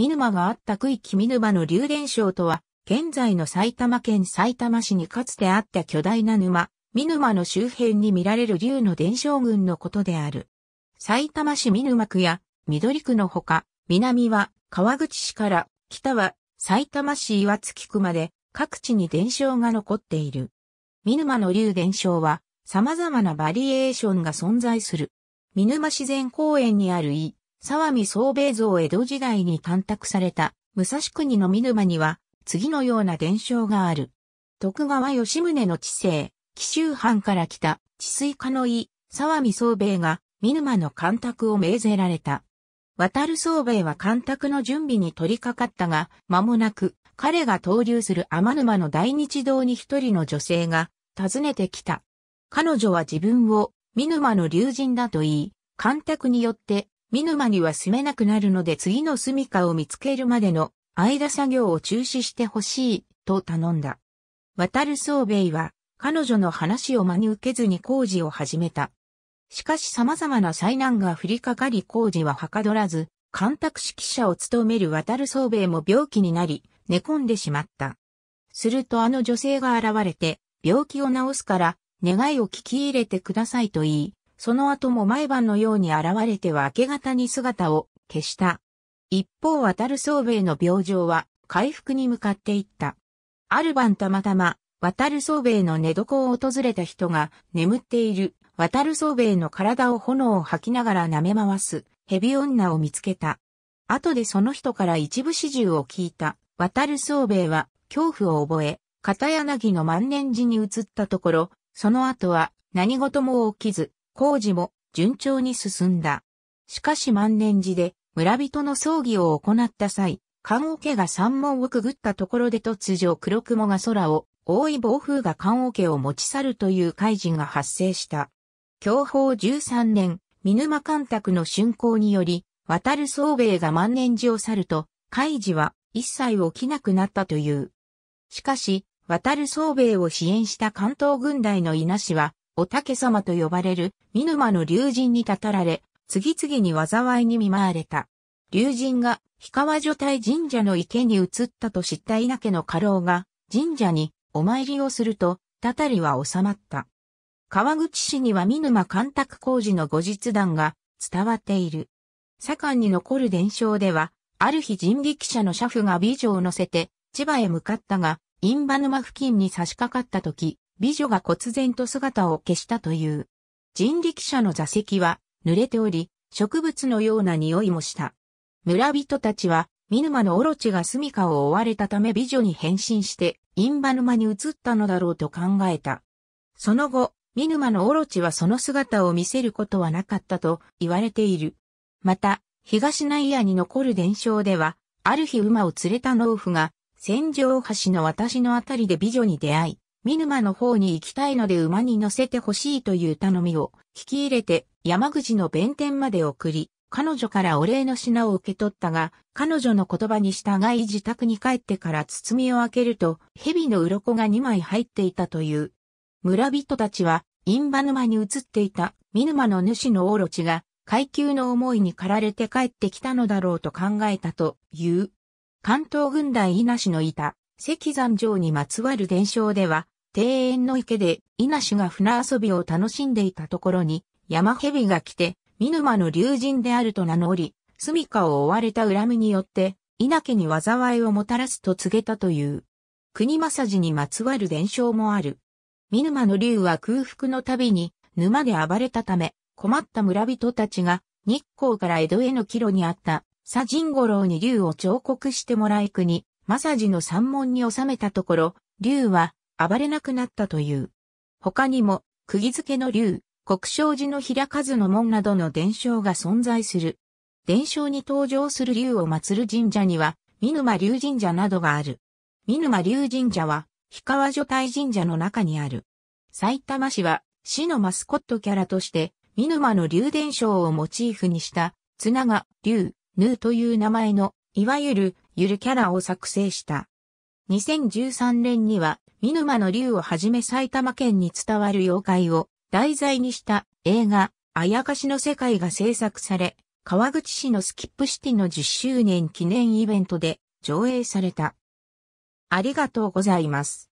見沼があった区域見沼の流伝省とは、現在の埼玉県埼玉市にかつてあった巨大な沼、見沼の周辺に見られる流の伝承群のことである。埼玉市見沼区や緑区のほか、南は川口市から北は埼玉市岩槻区まで各地に伝承が残っている。見沼の流伝承は様々なバリエーションが存在する。見沼自然公園にある井、沢見総兵衛像江戸時代に干拓された武蔵国の見沼には次のような伝承がある。徳川吉宗の治世、紀州藩から来た治水家の井、沢見総兵衛が見沼の干拓を命ぜられた。渡る総兵衛は干拓の準備に取り掛かったが、間もなく彼が登竜する天沼の大日堂に一人の女性が訪ねてきた。彼女は自分を見沼の竜神だと言い、干拓によって見沼には住めなくなるので次の住処を見つけるまでの間作業を中止してほしい、と頼んだ。渡る宗兵衛は、彼女の話を真に受けずに工事を始めた。しかし様々な災難が降りかかり工事ははかどらず、干拓指揮者を務める渡る宗兵衛も病気になり、寝込んでしまった。するとあの女性が現れて、病気を治すから、願いを聞き入れてくださいと言い、その後も毎晩のように現れては明け方に姿を消した。一方渡る総兵衛の病状は回復に向かっていった。ある晩たまたま、渡る総兵衛の寝床を訪れた人が眠っている渡る総兵衛の体を炎を吐きながら舐め回す蛇女を見つけた。後でその人から一部始終を聞いた渡る総兵衛は恐怖を覚え、片柳の万年寺に移ったところ、その後は何事も起きず、工事も順調に進んだ。しかし万年寺で村人の葬儀を行った際、棺桶が山門をくぐったところで突如黒雲が空を多い暴風が棺桶を持ち去るという怪事が発生した。享保13年、見沼干拓の竣工により、渡る宗兵衛が万年寺を去ると、怪事は一切起きなくなったという。しかし、渡る宗兵衛を支援した関東軍隊の稲氏は、おたけ様と呼ばれる、見沼の竜神にたたられ、次々に災いに見舞われた。竜神が、氷川女体神社の池に移ったと知った稲家の家老が、神社にお参りをすると、たたりは収まった。川口市には見沼干拓工事の後日談が伝わっている。左官に残る伝承では、ある日人力車の車夫が美女を乗せて、千葉へ向かったが、印旛沼付近に差し掛かった時、美女が忽然と姿を消したという。人力車の座席は濡れており、植物のような匂いもした。村人たちは、見沼のオロチが住処を追われたため美女に変身して、インバ沼に移ったのだろうと考えた。その後、見沼のオロチはその姿を見せることはなかったと言われている。また、東内屋に残る伝承では、ある日馬を連れた農夫が、戦場橋の私のあたりで美女に出会い、見沼の方に行きたいので馬に乗せてほしいという頼みを引き入れて山口の弁天まで送り、彼女からお礼の品を受け取ったが、彼女の言葉に従い自宅に帰ってから包みを開けると、蛇の鱗が2枚入っていたという。村人たちは、インバ沼に移っていた、見沼の主のオロチが、階級の思いに駆られて帰ってきたのだろうと考えたという。関東軍団稲氏のいた、石山城にまつわる伝承では、庭園の池で、稲氏が船遊びを楽しんでいたところに、山蛇が来て、見沼の竜神であると名乗り、住処を追われた恨みによって、稲家に災いをもたらすと告げたという。国正治にまつわる伝承もある。見沼の竜は空腹の度に、沼で暴れたため、困った村人たちが、日光から江戸への帰路にあった、佐神五郎に竜を彫刻してもらい国、正治の山門に収めたところ、竜は、暴れなくなったという。他にも、釘付けの竜、国生寺の平数の門などの伝承が存在する。伝承に登場する竜を祀る神社には、見沼竜神社などがある。見沼竜神社は、氷川女体神社の中にある。埼玉市は、市のマスコットキャラとして、見沼の竜伝承をモチーフにした、綱が、竜、ヌーという名前の、いわゆる、ゆるキャラを作成した。2013年には、見沼の竜をはじめ埼玉県に伝わる妖怪を題材にした映画、あやかしの世界が制作され、川口市のスキップシティの10周年記念イベントで上映された。ありがとうございます。